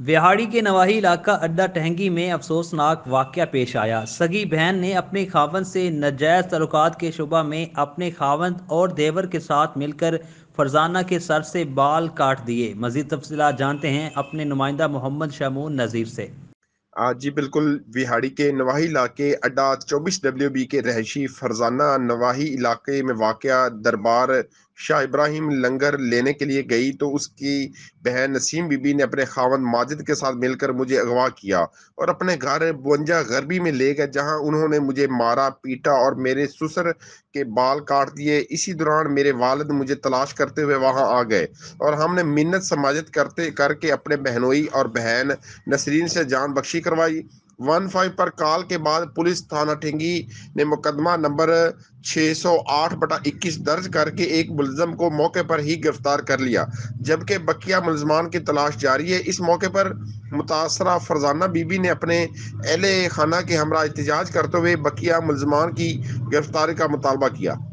बिहाड़ी के नवाही इलाका अड्डा टहंगी में अफसोसनाक वाक्य पेश आया सगी बहन ने अपने खावन से नजायज़ तलुकात के शुबा में अपने खावन और देवर के साथ मिलकर फरजाना के सर से बाल काट दिए मजीद तफसला जानते हैं अपने नुमाइंदा मोहम्मद शमून नज़ीर से आज जी बिल्कुल बिहाड़ी के नवाही इलाके अड्डा चौबीस डब्ल्यू बी के रहशी फरजाना नवाही इलाके में वाक़ दरबार शाह इब्राहिम लंगर लेने के लिए गई तो उसकी बहन नसीम बीबी ने अपने खावन माजिद के साथ मिलकर मुझे अगवा किया और अपने घर बुंजा गरबी में ले गए जहां उन्होंने मुझे मारा पीटा और मेरे ससुर के बाल काट दिए इसी दौरान मेरे वालद मुझे तलाश करते हुए वहां आ गए और हमने मिन्नत समाजत करते करके अपने बहनोई और बहन नसरीन से जान बख्शी करवाई वन फाइव पर कॉल के बाद पुलिस थाना ठेंगी ने मुकदमा नंबर 608 बटा 21 दर्ज करके एक मुलजम को मौके पर ही गिरफ्तार कर लिया जबकि बकिया मुलजमान की तलाश जारी है इस मौके पर मुतासरा फरजाना बीबी ने अपने अहल खाना के हमरा एहतजाज करते हुए बकिया मुलजमान की गिरफ्तारी का मुतालबा किया